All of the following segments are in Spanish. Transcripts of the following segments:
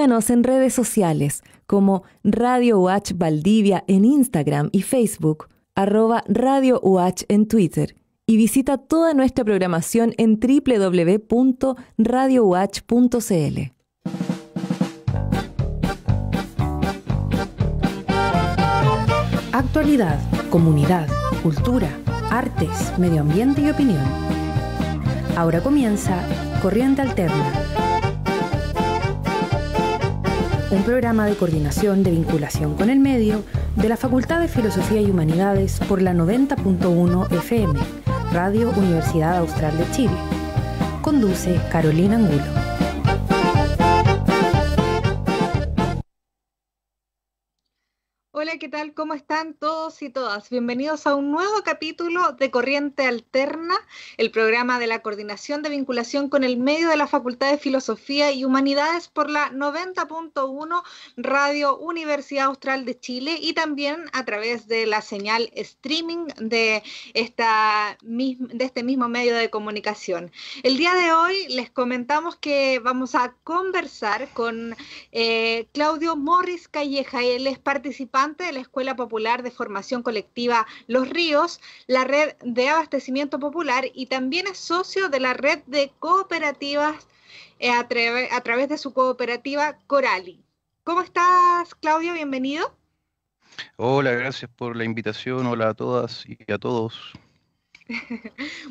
Síganos en redes sociales como Radio Watch Valdivia en Instagram y Facebook, arroba Radio en Twitter y visita toda nuestra programación en www.radiowatch.cl. Actualidad, comunidad, cultura, artes, medio ambiente y opinión. Ahora comienza Corriente Alterna un programa de coordinación de vinculación con el medio de la Facultad de Filosofía y Humanidades por la 90.1 FM, Radio Universidad Austral de Chile. Conduce Carolina Angulo. Hola, ¿qué tal? ¿Cómo están todos y todas? Bienvenidos a un nuevo capítulo de Corriente Alterna, el programa de la Coordinación de Vinculación con el Medio de la Facultad de Filosofía y Humanidades por la 90.1 Radio Universidad Austral de Chile y también a través de la señal streaming de, esta, de este mismo medio de comunicación. El día de hoy les comentamos que vamos a conversar con eh, Claudio Morris Calleja, él es participante de la Escuela Popular de Formación Colectiva Los Ríos, la Red de Abastecimiento Popular y también es socio de la Red de Cooperativas eh, a, a través de su cooperativa Corali. ¿Cómo estás, Claudio? Bienvenido. Hola, gracias por la invitación. Hola a todas y a todos.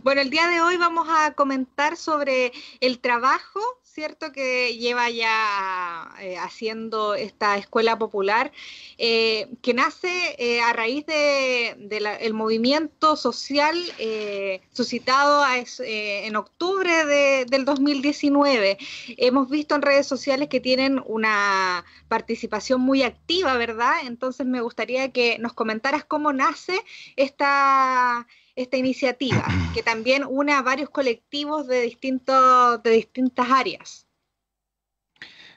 Bueno, el día de hoy vamos a comentar sobre el trabajo ¿cierto? Que lleva ya eh, haciendo esta escuela popular, eh, que nace eh, a raíz del de, el movimiento social suscitado en octubre del 2019. Hemos visto en redes sociales que tienen una participación muy activa, ¿verdad? Entonces me gustaría que nos comentaras cómo nace esta esta iniciativa, que también une a varios colectivos de, distintos, de distintas áreas.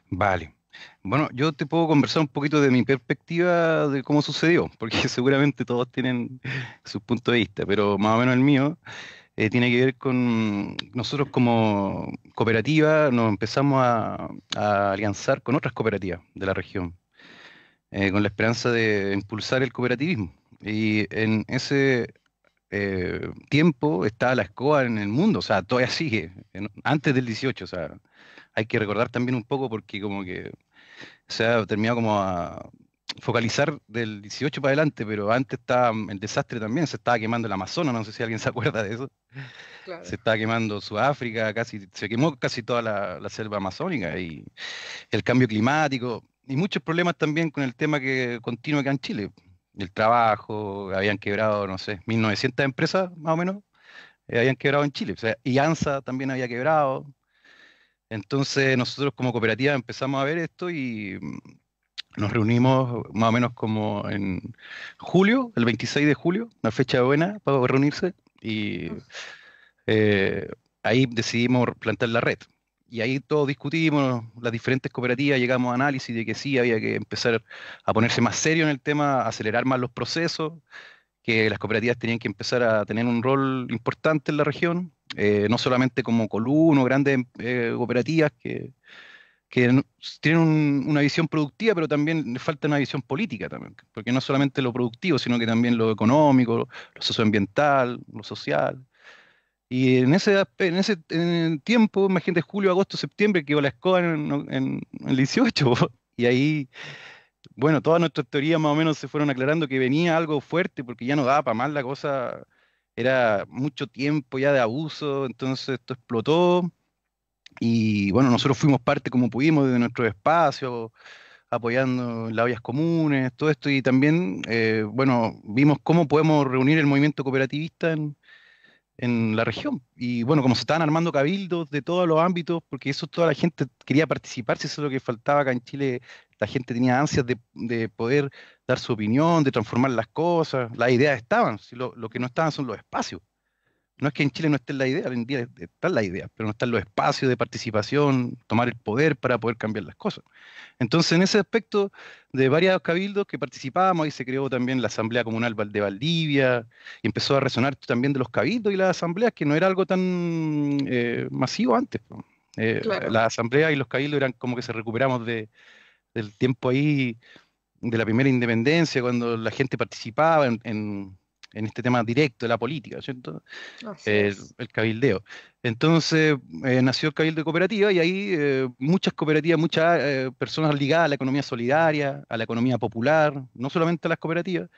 Vale. Bueno, yo te puedo conversar un poquito de mi perspectiva de cómo sucedió, porque seguramente todos tienen su punto de vista, pero más o menos el mío eh, tiene que ver con nosotros como cooperativa nos empezamos a, alianzar con otras cooperativas de la región, eh, con la esperanza de impulsar el cooperativismo. Y en ese eh, tiempo está la escoba en el mundo, o sea, todavía sigue, antes del 18, o sea, hay que recordar también un poco porque como que se ha terminado como a focalizar del 18 para adelante, pero antes estaba mm, el desastre también, se estaba quemando el Amazonas, no sé si alguien se acuerda de eso. Se estaba quemando Sudáfrica, casi, se quemó casi toda la, la, selva amazónica y el cambio climático y muchos problemas también con el tema que continúa acá en Chile el trabajo, habían quebrado, no sé, 1900 empresas más o menos, eh, habían quebrado en Chile. O sea, y ANSA también había quebrado. Entonces nosotros como cooperativa empezamos a ver esto y mm, nos reunimos más o menos como en julio, el 26 de julio, una fecha buena para reunirse. Y eh, ahí decidimos plantar la red y ahí todos discutimos, las diferentes cooperativas, llegamos a análisis de que sí, había que empezar a ponerse más serio en el tema, acelerar más los procesos, que las cooperativas tenían que empezar a tener un rol importante en la región, eh, no solamente como columno, grandes eh, cooperativas que, que tienen una visión productiva, pero también les falta una visión política también, porque no solamente lo productivo, sino que también lo económico, lo socioambiental, lo social. Y en ese, en ese en tiempo, imagínate, julio, agosto, septiembre, que iba la escoba en, el 18. Y ahí, bueno, todas nuestras teorías más o menos se fueron aclarando que venía algo fuerte, porque ya no daba para mal la cosa. Era mucho tiempo ya de abuso, entonces esto explotó. Y bueno, nosotros fuimos parte como pudimos de nuestro espacio, apoyando las vías comunes, todo esto. Y también, eh, bueno, vimos cómo podemos reunir el movimiento cooperativista en, en la región. Y bueno, como se estaban armando cabildos de todos los ámbitos, porque eso toda la gente quería participar, si eso es lo que faltaba acá en Chile, la gente tenía ansias de, poder dar su opinión, de transformar las cosas, las ideas estaban, si lo, que no estaban son los espacios no es que en Chile no esté la idea, hoy en día está la idea, pero no están los espacios de participación, tomar el poder para poder cambiar las cosas. Entonces, en ese aspecto, de varios cabildos que participábamos, ahí se creó también la Asamblea Comunal de Valdivia, y empezó a resonar también de los cabildos y las asambleas, que no era algo tan eh, masivo antes. Eh, asamblea Las y los cabildos eran como que se recuperamos de, del tiempo ahí de la primera independencia, cuando la gente participaba en en este tema directo de la política, ¿cierto? El, eh, el, cabildeo. Entonces eh, nació el Cabildo de Cooperativa y ahí eh, muchas cooperativas, muchas personas ligadas a la economía solidaria, a la economía popular, no solamente a las cooperativas,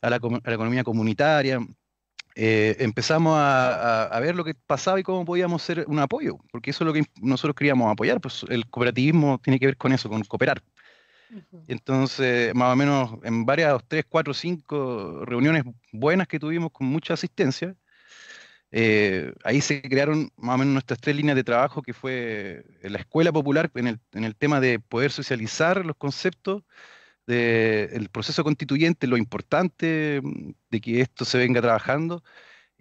a la, economía comunitaria. empezamos a, a, ver lo que pasaba y cómo podíamos ser un apoyo, porque eso es lo que nosotros queríamos apoyar, pues el cooperativismo tiene que ver con eso, con cooperar. Entonces, más o menos en varias, tres, cuatro, cinco reuniones buenas que tuvimos con mucha asistencia, eh, ahí se crearon más o menos nuestras tres líneas de trabajo, que fue la escuela popular en el, tema de poder socializar los conceptos del proceso constituyente, lo importante mm, de que esto se venga trabajando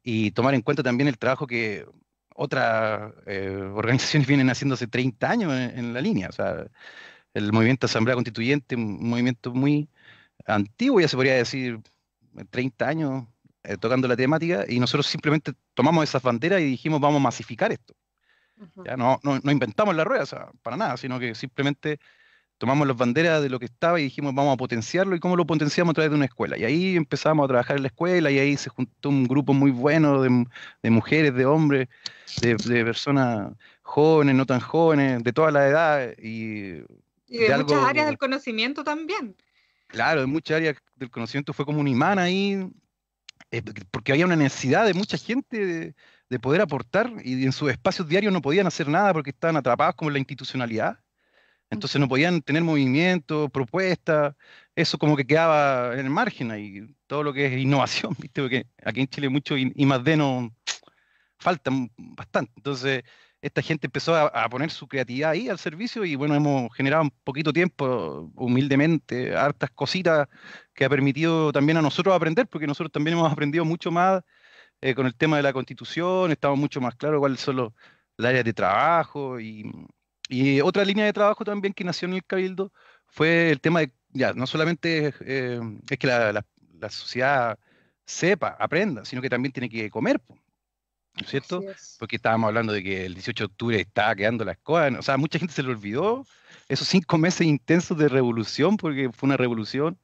y tomar en cuenta también el trabajo que otras eh, organizaciones vienen haciendo hace 30 años en, la línea. O el movimiento Asamblea Constituyente, un movimiento muy antiguo, ya se podría decir, 30 años eh, tocando la temática, y nosotros simplemente tomamos esas banderas y dijimos, vamos a masificar esto. ya no, no, inventamos la rueda, para nada, sino que simplemente tomamos las banderas de lo que estaba y dijimos, vamos a potenciarlo, y cómo lo potenciamos a través de una escuela. Y ahí empezamos a trabajar en la escuela, y ahí se juntó un grupo muy bueno de, mujeres, de hombres, de, personas jóvenes, no tan jóvenes, de toda la edad, y y de, muchas áreas del conocimiento también. Claro, de muchas áreas del conocimiento fue como un imán ahí, eh, porque había una necesidad de mucha gente de, poder aportar y en sus espacios diarios no podían hacer nada porque estaban atrapados como la institucionalidad. Entonces no podían tener movimiento, propuestas, eso como que quedaba en el margen ahí, todo lo que es innovación, ¿viste? Porque aquí en Chile mucho y más de no faltan bastante. Entonces, esta gente empezó a, poner su creatividad ahí al servicio y bueno, hemos generado un poquito tiempo, humildemente, hartas cositas que ha permitido también a nosotros aprender, porque nosotros también hemos aprendido mucho más eh, con el tema de la constitución, estamos mucho más claros cuáles son los, el áreas de trabajo y, otra línea de trabajo también que nació en el Cabildo fue el tema de, ya, no solamente es eh, que la, sociedad sepa, aprenda, sino que también tiene que comer. ¿no es cierto? Porque estábamos hablando de que el 18 de octubre estaba quedando la cosas. o sea, mucha gente se le olvidó esos cinco meses intensos de revolución, porque fue una revolución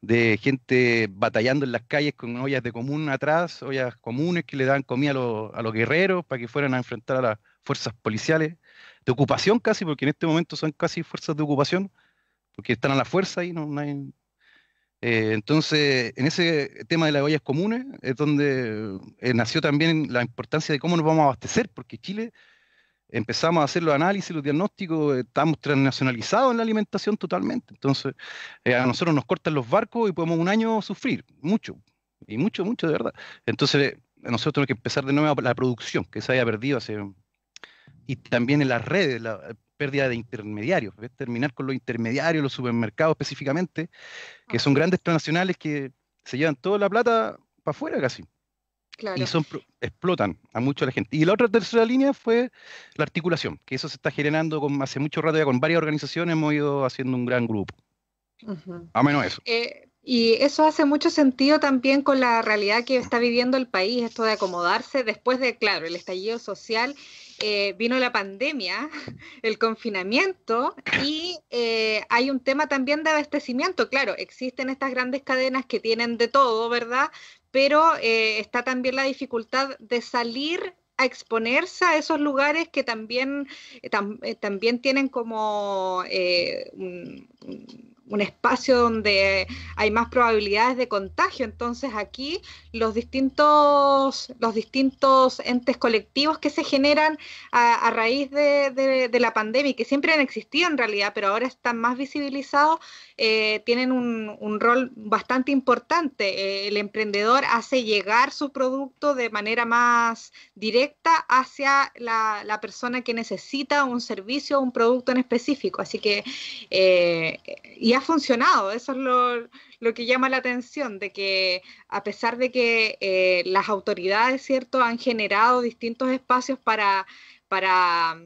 de gente batallando en las calles con ollas de común atrás, ollas comunes que le dan comida a, los, guerreros para que fueran a enfrentar a las fuerzas policiales, de ocupación casi, porque en este momento son casi fuerzas de ocupación, porque están a la fuerza y no hay, eh, entonces, en ese tema de las huellas comunes es donde eh, nació también la importancia de cómo nos vamos a abastecer, porque Chile empezamos a hacer los análisis, los diagnósticos, estamos transnacionalizados en la alimentación totalmente. Entonces, eh, a nosotros nos cortan los barcos y podemos un año sufrir, mucho, y mucho, mucho de verdad. Entonces, a nosotros tenemos que empezar de nuevo la producción, que se haya perdido hace... Y también en las redes, la, pérdida de intermediarios, terminar con los intermediarios, los supermercados específicamente, que ah. son grandes transnacionales que se llevan toda la plata para afuera casi. Y son, explotan a mucha la gente. Y la otra tercera línea fue la articulación, que eso se está generando hace mucho rato ya con varias organizaciones, hemos ido haciendo un gran grupo. A menos eso. Eh, y eso hace mucho sentido también con la realidad que está viviendo el país, esto de acomodarse después de, claro, el estallido social eh, vino la pandemia, el confinamiento y eh, hay un tema también de abastecimiento. Claro, existen estas grandes cadenas que tienen de todo, ¿verdad? Pero eh, está también la dificultad de salir a exponerse a esos lugares que también, también tienen como un espacio donde hay más probabilidades de contagio. Entonces aquí los distintos, los distintos entes colectivos que se generan a, raíz de, de, de, la pandemia, que siempre han existido en realidad, pero ahora están más visibilizados, eh, tienen un, rol bastante importante. Eh, el emprendedor hace llegar su producto de manera más directa hacia la, persona que necesita un servicio o un producto en específico. Así que, eh, y ha funcionado, eso es lo, lo, que llama la atención, de que a pesar de que las autoridades, ¿cierto?, han generado distintos espacios para... para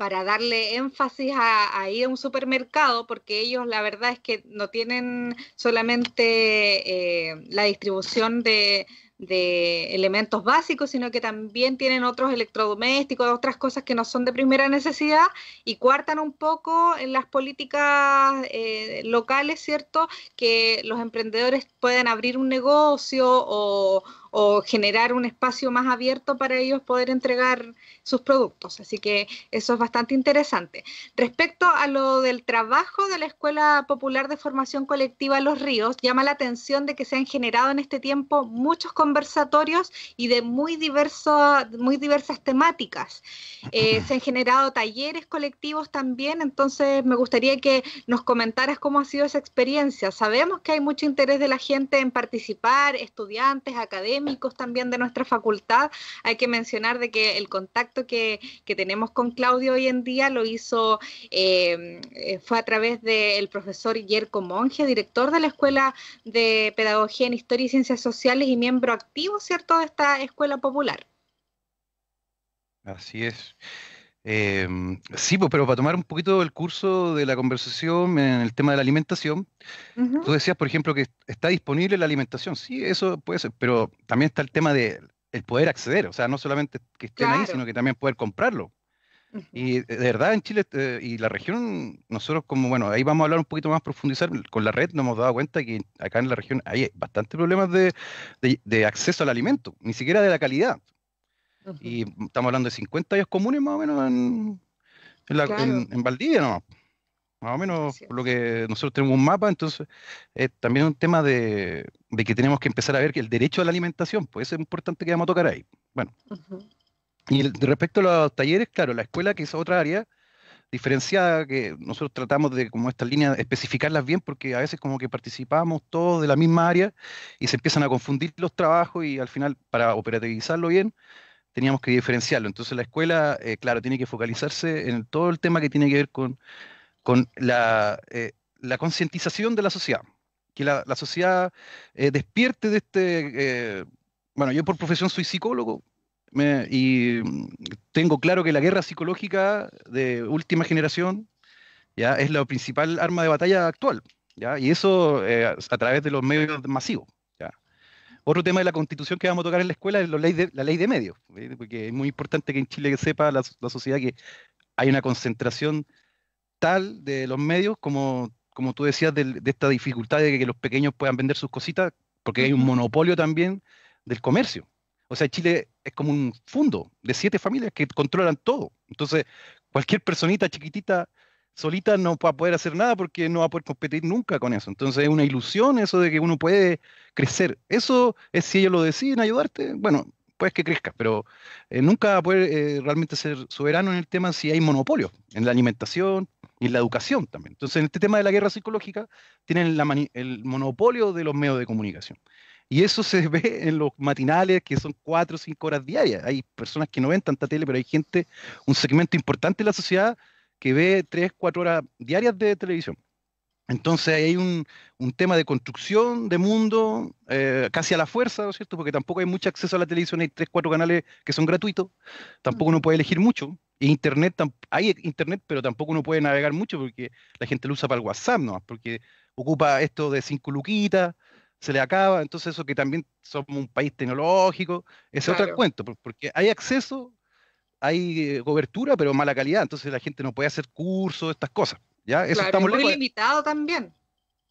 para darle énfasis a, ir a un supermercado, porque ellos la verdad es que no tienen solamente eh, la distribución de, elementos básicos, sino que también tienen otros electrodomésticos, otras cosas que no son de primera necesidad y cuartan un poco en las políticas eh, locales, ¿cierto? Que los emprendedores pueden abrir un negocio o, o generar un espacio más abierto para ellos poder entregar sus productos. Así que eso es bastante interesante. Respecto a lo del trabajo de la Escuela Popular de Formación Colectiva Los Ríos, llama la atención de que se han generado en este tiempo muchos conversatorios y de muy, diversas temáticas. Eh, se han generado talleres colectivos también, entonces me gustaría que nos comentaras cómo ha sido esa experiencia. Sabemos que hay mucho interés de la gente en participar, estudiantes, académicos, también de nuestra facultad. Hay que mencionar de que el contacto que, tenemos con Claudio hoy en día lo hizo, em, eh, fue a través del profesor Yerko Monge, director de la Escuela de Pedagogía en Historia y Ciencias Sociales y miembro activo, ¿cierto?, de esta escuela popular. Así es. Em, sí, pues, pero para tomar un poquito el curso de la conversación en el tema de la alimentación, tú decías, por ejemplo, que está disponible la alimentación. Sí, eso puede ser, pero también está el tema de el poder acceder, o sea, no solamente que estén ahí, sino que también poder comprarlo. Y de verdad en Chile eh, y la región, nosotros como, bueno, ahí vamos a hablar un poquito más, profundizar con la red, nos hemos dado cuenta que acá en la región hay bastantes problemas de acceso al alimento, ni siquiera de la calidad. Y estamos hablando de 50 años comunes más o menos en, Valdivia, ¿no? Más o menos por lo que nosotros tenemos un mapa, entonces eh, también también un tema de, que tenemos que empezar a ver que el derecho a la alimentación, pues es importante que vamos a tocar ahí. Bueno. Y respecto a los talleres, claro, la escuela, que es otra área, diferenciada que nosotros tratamos de, como esta línea especificarlas bien porque a veces como que participamos todos de la misma área y se empiezan a confundir los trabajos y al final para operativizarlo bien teníamos que diferenciarlo. Entonces la escuela, eh, claro, tiene que focalizarse en todo el tema que tiene que ver con, con la, eh, concientización de la sociedad, que la, sociedad eh, despierte de este... bueno, yo por profesión soy psicólogo y mm, tengo claro que la guerra psicológica de última generación ya es la principal arma de batalla actual, ¿ya? y eso a través de los medios masivos. Otro tema de la constitución que vamos a tocar en la escuela es la ley de, medios, porque es muy importante que en Chile sepa la, sociedad que hay una concentración tal de los medios como, como tú decías de, de esta dificultad de que los pequeños puedan vender sus cositas, porque hay un monopolio también del comercio. O sea, Chile es como un fondo de siete familias que controlan todo. Entonces, cualquier personita chiquitita solita no va a poder hacer nada porque no va a poder competir nunca con eso. Entonces es una ilusión eso de que uno puede crecer. Eso es si ellos lo deciden ayudarte, bueno, puedes que crezcas, pero eh, nunca va a poder eh, realmente ser soberano en el tema si hay monopolio en la alimentación y en la educación también. Entonces en este tema de la guerra psicológica tienen el monopolio de los medios de comunicación. Y eso se ve en los matinales, que son cuatro o cinco horas diarias. Hay personas que no ven tanta tele, pero hay gente, un segmento importante de la sociedad que ve 3, 4 horas diarias de televisión. Entonces hay un, tema de construcción de mundo eh, casi a la fuerza, ¿no es cierto? Porque tampoco hay mucho acceso a la televisión, hay 3, 4 canales que son gratuitos, tampoco uno puede elegir mucho. E internet, hay internet, pero tampoco uno puede navegar mucho porque la gente lo usa para el WhatsApp, ¿no? Porque ocupa esto de cinco luquitas, se le acaba, entonces eso que también somos un país tecnológico, es otro cuento, porque hay acceso hay eh, cobertura, pero mala calidad, entonces la gente no puede hacer cursos, estas cosas. ¿ya? Eso muy limitado también,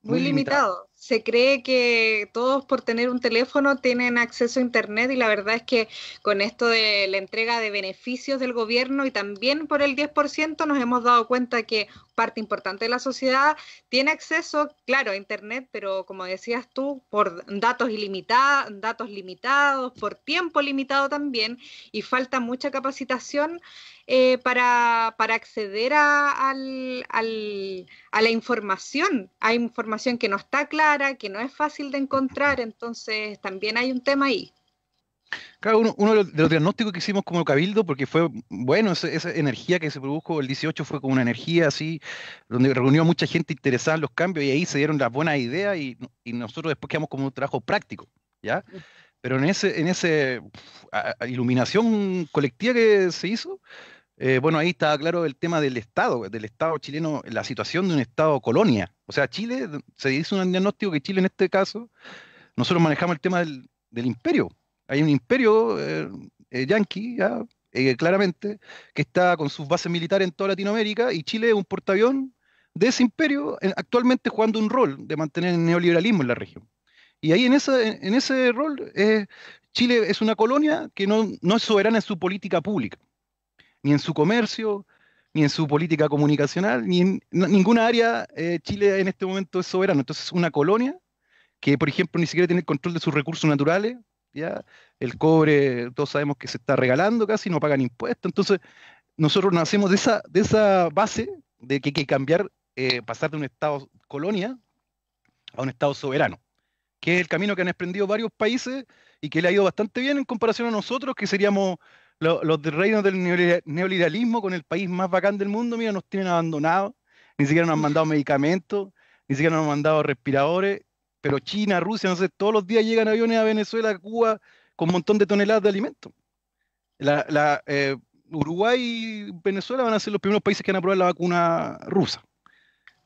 muy, limitado se cree que todos por tener un teléfono tienen acceso a Internet y la verdad es que con esto de la entrega de beneficios del gobierno y también por el 10% nos hemos dado cuenta que parte importante de la sociedad tiene acceso, claro, a Internet, pero como decías tú, por datos, ilimitados datos limitados, por tiempo limitado también, y falta mucha capacitación eh, para, acceder a, a la información, hay información que no está clara que no es fácil de encontrar, entonces también hay un tema ahí. Claro, uno, de los diagnósticos que hicimos como Cabildo, porque fue, bueno, esa, energía que se produjo el 18 fue como una energía así, donde reunió a mucha gente interesada en los cambios y ahí se dieron las buenas ideas y, nosotros después quedamos como un trabajo práctico, ¿ya? Pero en ese, en ese iluminación colectiva que se hizo, eh, bueno, ahí estaba claro el tema del Estado, del Estado chileno, la situación de un Estado colonia, o sea, Chile, se dice un diagnóstico que Chile en este caso, nosotros manejamos el tema del, imperio. Hay un imperio eh, eh, yanqui, eh, claramente, que está con sus bases militares en toda Latinoamérica y Chile es un portaavión de ese imperio actualmente jugando un rol de mantener el neoliberalismo en la región. Y ahí en, en ese rol Chile es una colonia que no, no, es soberana en su política pública, ni en su comercio, ni en su política comunicacional, ni en ninguna área eh, Chile en este momento es soberano. Entonces, una colonia que, por ejemplo, ni siquiera tiene el control de sus recursos naturales, ¿ya? el cobre, todos sabemos que se está regalando casi, no pagan impuestos. Entonces, nosotros nacemos de esa, de esa base de que hay que cambiar, eh, pasar de un Estado colonia a un Estado soberano, que es el camino que han emprendido varios países y que le ha ido bastante bien en comparación a nosotros, que seríamos los, reinos del neoliberalismo con el país más bacán del mundo, mira, nos tienen abandonados, ni siquiera nos han mandado medicamentos, ni siquiera nos han mandado respiradores, pero China, Rusia, no sé, todos los días llegan aviones a Venezuela, Cuba, con un montón de toneladas de alimentos. La, eh, Uruguay y Venezuela van a ser los primeros países que van a probar la vacuna rusa.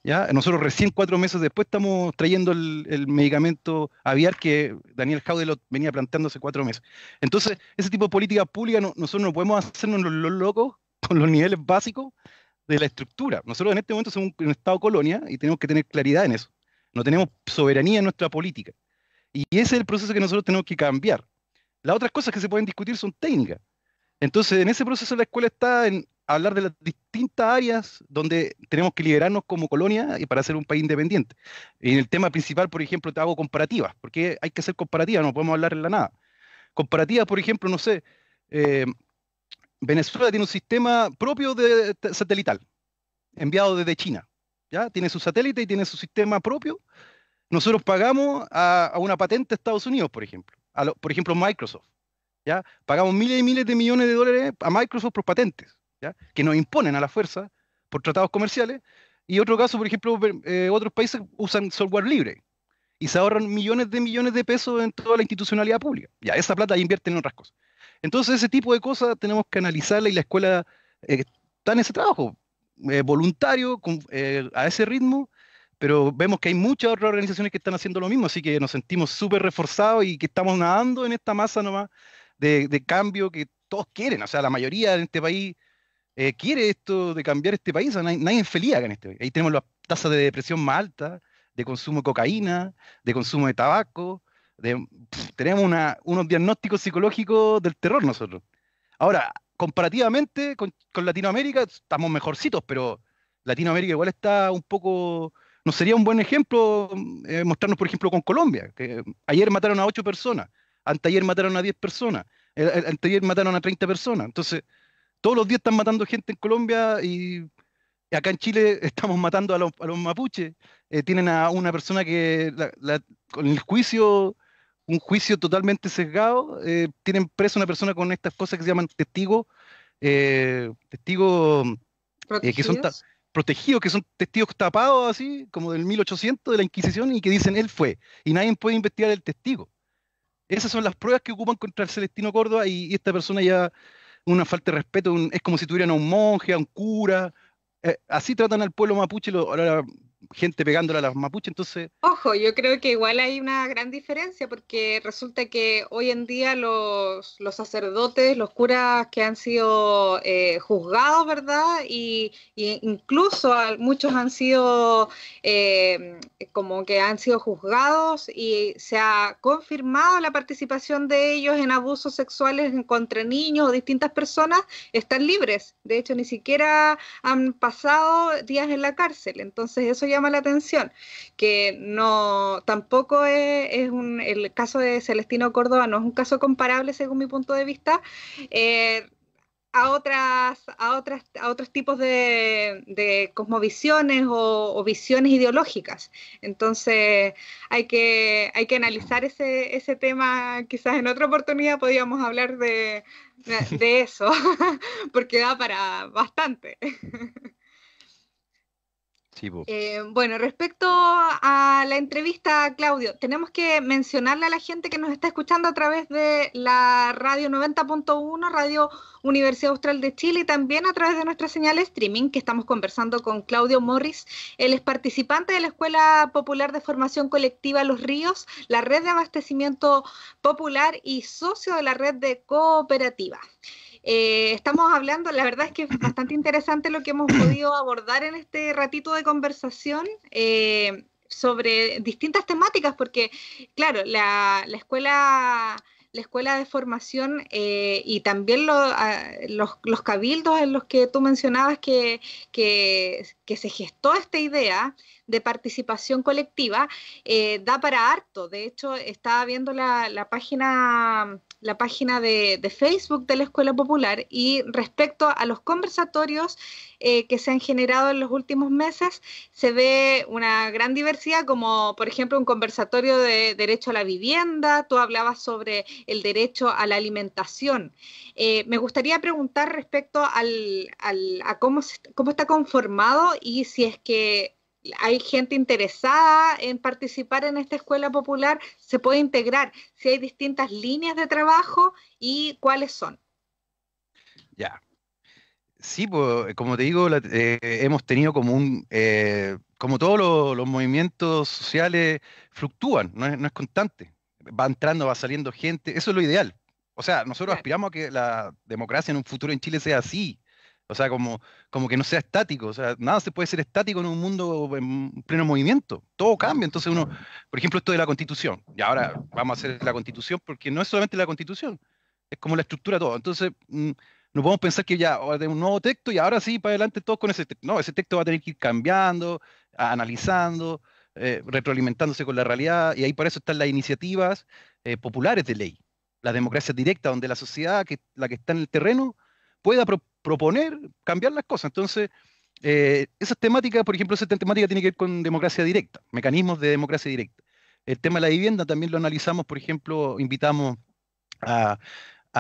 Nosotros recién cuatro meses después estamos trayendo el, medicamento aviar que Daniel Jaude lo venía planteando hace cuatro meses. Entonces, ese tipo de política pública nosotros no podemos hacernos los, locos con los niveles básicos de la estructura. Nosotros en este momento somos un, un Estado colonia y tenemos que tener claridad en eso. No tenemos soberanía en nuestra política. Y ese es el proceso que nosotros tenemos que cambiar. Las otras cosas que se pueden discutir son técnicas. Entonces, en ese proceso la escuela está en hablar de las distintas áreas donde tenemos que liberarnos como colonia y para ser un país independiente. Y en el tema principal, por ejemplo, te hago comparativas, porque hay que hacer comparativas, no podemos hablar en la nada. Comparativas, por ejemplo, no sé, eh, Venezuela tiene un sistema propio de, satelital, enviado desde China. ¿ya? Tiene su satélite y tiene su sistema propio. Nosotros pagamos a, una patente de Estados Unidos, por ejemplo. por ejemplo, Microsoft. Pagamos miles y miles de millones de dólares a Microsoft por patentes, ¿ya? Que nos imponen a la fuerza por tratados comerciales. Y otro caso, por ejemplo, eh, otros países usan software libre y se ahorran millones de millones de pesos en toda la institucionalidad pública. Ya, esa plata invierten en otras cosas. Entonces, ese tipo de cosas tenemos que analizarla y la escuela eh, está en ese trabajo eh, voluntario, a ese ritmo, pero vemos que hay muchas otras organizaciones que están haciendo lo mismo, así que nos sentimos súper reforzados y que estamos nadando en esta masa nomás de, cambio que todos quieren, o sea, la mayoría de este país eh, quiere esto de cambiar este país, nadie, es feliz en este país. Ahí tenemos las tasas de depresión más altas, de consumo de cocaína, de consumo de tabaco, tenemos unos diagnósticos psicológicos del terror nosotros. Ahora, comparativamente con, Latinoamérica, estamos mejorcitos, pero Latinoamérica igual está un poco... No sería un buen ejemplo mm, eh, mostrarnos, por ejemplo, con Colombia, que ayer mataron a ocho personas. Antayer mataron a 10 personas. Anteayer mataron a 30 eh, eh, personas. Entonces, todos los días están matando gente en Colombia y acá en Chile estamos matando a los, a mapuches. Eh, tienen a una persona que con el juicio, un juicio totalmente sesgado, tienen preso una persona con estas cosas que se llaman testigos, testigos que son protegidos, que son testigos tapados así, como del 1800 de la Inquisición y que dicen él fue. Y nadie puede investigar el testigo. Esas son las pruebas que ocupan contra el Celestino Córdoba y, esta persona ya una falta de respeto, es como si tuvieran a un monje, a un cura. Eh, así tratan al pueblo mapuche, gente pegándole a las mapuches, entonces... Ojo, yo creo que igual hay una gran diferencia porque resulta que hoy en día los, sacerdotes, los curas que han sido eh, juzgados, ¿verdad? Y, incluso muchos han sido eh, como que han sido juzgados y se ha confirmado la participación de ellos en abusos sexuales contra niños o distintas personas, están libres. De hecho, ni siquiera han pasado días en la cárcel. Entonces eso ya llama la atención, que no tampoco es, un, el caso de Celestino Córdoba, no es un caso comparable según mi punto de vista. Eh, a otras, a otras, a otros tipos de, cosmovisiones o, visiones ideológicas. Entonces hay que, hay que analizar ese, ese tema, quizás en otra oportunidad podríamos hablar de, de eso, porque da para bastante. Eh, bueno, respecto a la entrevista, Claudio, tenemos que mencionarle a la gente que nos está escuchando a través de la radio 90.1, Radio Universidad Austral de Chile y también a través de nuestra señal streaming que estamos conversando con Claudio Morris. Él es participante de la Escuela Popular de Formación Colectiva Los Ríos, la red de abastecimiento popular y socio de la red de cooperativa. Eh, estamos hablando, la verdad es que es bastante interesante lo que hemos podido abordar en este ratito de conversación. Eh, sobre distintas temáticas, porque, claro, la, escuela la escuela de formación eh, y también ah, los, cabildos en los que tú mencionabas que, que, se gestó esta idea de participación colectiva, da para harto. De hecho, estaba viendo la, la página la página de, Facebook de la Escuela Popular y respecto a los conversatorios eh, que se han generado en los últimos meses, se ve una gran diversidad, como por ejemplo un conversatorio de derecho a la vivienda, tú hablabas sobre el derecho a la alimentación. Eh, me gustaría preguntar respecto al, al, a cómo, cómo está conformado y si es que hay gente interesada en participar en esta escuela popular, se puede integrar, si hay distintas líneas de trabajo y cuáles son. Ya. Sí, como te digo, eh, hemos tenido como un, eh, como todos los, movimientos sociales fluctúan, no es, constante. Va entrando, va saliendo gente, eso es lo ideal. O sea, nosotros aspiramos a que la democracia en un futuro en Chile sea así, o sea, como, como que no sea estático. O sea, nada se puede ser estático en un mundo en pleno movimiento. Todo cambia. Entonces uno, por ejemplo, esto de la constitución. Y ahora vamos a hacer la constitución porque no es solamente la constitución. Es como la estructura de todo. Entonces, mm, no podemos pensar que ya ahora tenemos un nuevo texto y ahora sí, para adelante todo con ese texto. No, ese texto va a tener que ir cambiando, analizando, eh, retroalimentándose con la realidad. Y ahí para eso están las iniciativas eh, populares de ley. La democracia directa, donde la sociedad, que, la que está en el terreno, pueda proponer proponer, cambiar las cosas. Entonces, eh, esas temáticas, por ejemplo, esa temática tiene que ver con democracia directa, mecanismos de democracia directa. El tema de la vivienda también lo analizamos, por ejemplo, invitamos a,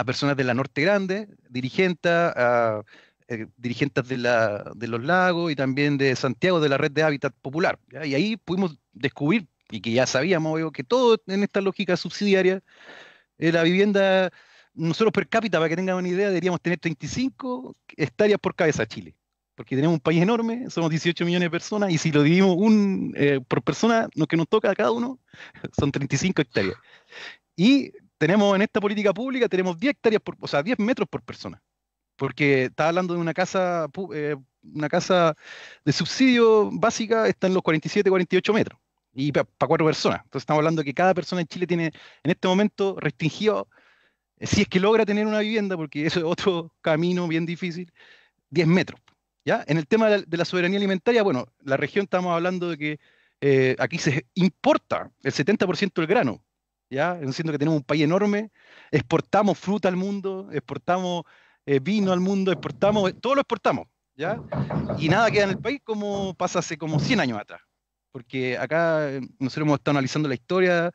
personas de la Norte Grande, dirigentes, eh, dirigentes de, los lagos y también de Santiago de la red de hábitat popular. Y ahí pudimos descubrir, y que ya sabíamos, que todo en esta lógica subsidiaria, eh, la vivienda nosotros per cápita, para que tengan una idea, deberíamos tener 35 hectáreas por cabeza Chile. Porque tenemos un país enorme, somos 18 millones de personas, y si lo dividimos un, eh, por persona, lo que nos toca a cada uno son 35 hectáreas. Y tenemos en esta política pública, tenemos 10 hectáreas, por, o sea, 10 metros por persona. Porque está hablando de una casa, eh, una casa de subsidio básica, está en los 47, 48 metros. Y para cuatro personas. Entonces estamos hablando de que cada persona en Chile tiene en este momento restringido si es que logra tener una vivienda, porque eso es otro camino bien difícil, 10 metros. ¿ya? En el tema de la, soberanía alimentaria, bueno, la región estamos hablando de que eh, aquí se importa el 70% del grano. ¿ya? Siendo que tenemos un país enorme, exportamos fruta al mundo, exportamos eh, vino al mundo, exportamos, todo lo exportamos. ¿ya? Y nada queda en el país como pasa hace como 100 años atrás. Porque acá eh, nosotros hemos estado analizando la historia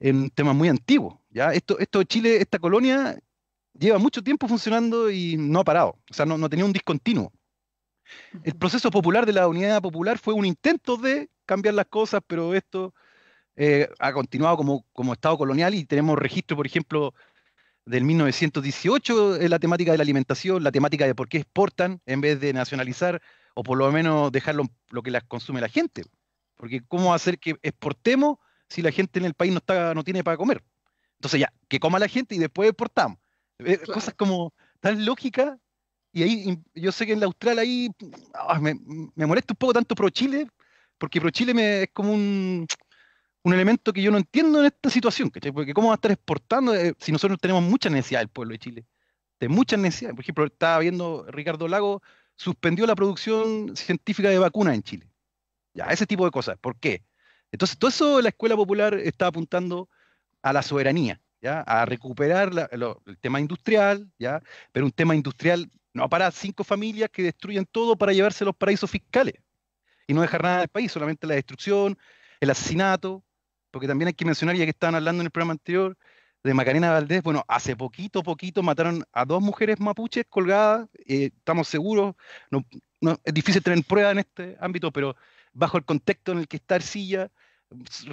en temas muy antiguos. ¿ya? Esto, esto Chile, esta colonia, lleva mucho tiempo funcionando y no ha parado, o sea, no, tenía un discontinuo. El proceso popular de la unidad popular fue un intento de cambiar las cosas, pero esto eh, ha continuado como, como Estado colonial y tenemos registro, por ejemplo, del 1918 en eh, la temática de la alimentación, la temática de por qué exportan en vez de nacionalizar o por lo menos dejarlo lo que las consume la gente. Porque cómo hacer que exportemos si la gente en el país no, está, no tiene para comer? Entonces ya, que coma la gente y después exportamos. Eh, cosas como tan lógicas. Y ahí yo sé que en la Austral ahí ah, me, molesta un poco tanto Pro Chile, porque Pro Chile es como un, un elemento que yo no entiendo en esta situación, Porque cómo va a estar exportando eh, si nosotros tenemos mucha necesidad del pueblo de Chile. De muchas necesidades. Por ejemplo, estaba viendo Ricardo Lago suspendió la producción científica de vacunas en Chile. Ya, ese tipo de cosas. ¿Por qué? Entonces, todo eso la escuela popular está apuntando a la soberanía, ¿ya? a recuperar el tema industrial, ¿ya? pero un tema industrial no para cinco familias que destruyen todo para llevarse los paraísos fiscales y no dejar nada del país, solamente la destrucción, el asesinato, porque también hay que mencionar, ya que estaban hablando en el programa anterior, de Macarena Valdés, bueno, hace poquito, poquito mataron a dos mujeres mapuches colgadas, eh, estamos seguros, no, es difícil tener pruebas en este ámbito, pero bajo el contexto en el que está Arcilla,